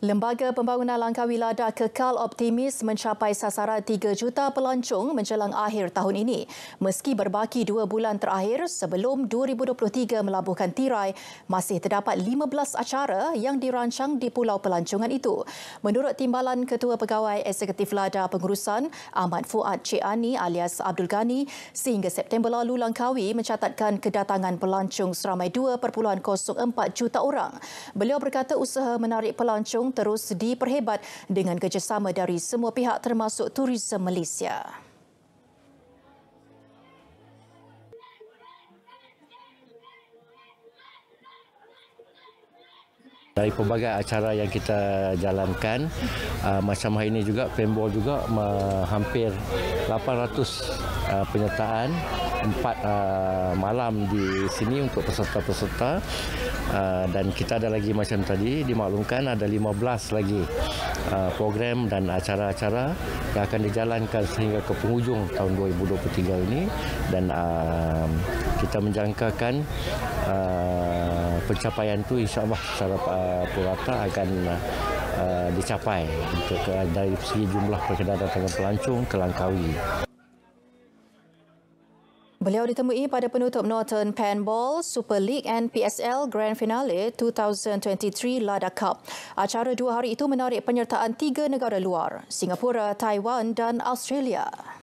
Lembaga Pembangunan Langkawi Lada kekal optimis mencapai sasaran 3 juta pelancong menjelang akhir tahun ini. Meski berbaki dua bulan terakhir sebelum 2023 melabuhkan tirai, masih terdapat 15 acara yang dirancang di Pulau Pelancongan itu. Menurut Timbalan Ketua Pegawai Eksekutif Lada Pengurusan, Ahmad Fuad Cik Ani alias Abdul Ghani, sehingga September lalu Langkawi mencatatkan kedatangan pelancong seramai 2.04 juta orang. Beliau berkata usaha menarik pelancong terus diperhebat dengan kerjasama dari semua pihak termasuk turisme Malaysia. Dari pelbagai acara yang kita jalankan, uh, macam hari ini juga, paintball juga uh, hampir 800 uh, penyertaan, 4 uh, malam di sini untuk peserta-peserta. Uh, dan kita ada lagi macam tadi, dimaklumkan ada 15 lagi uh, program dan acara-acara yang akan dijalankan sehingga ke penghujung tahun 2023 ini. Dan uh, kita menjangkakan... Uh, pencapaian tu insyaallah secara uh, purata akan uh, uh dicapai untuk uh, dari segi jumlah kedatangan pelancong ke Langkawi. Beliau ditemui pada penutup Northern Panball Super League and PSL Grand Finale 2023 Lada Cup. Acara dua hari itu menarik penyertaan tiga negara luar, Singapura, Taiwan dan Australia.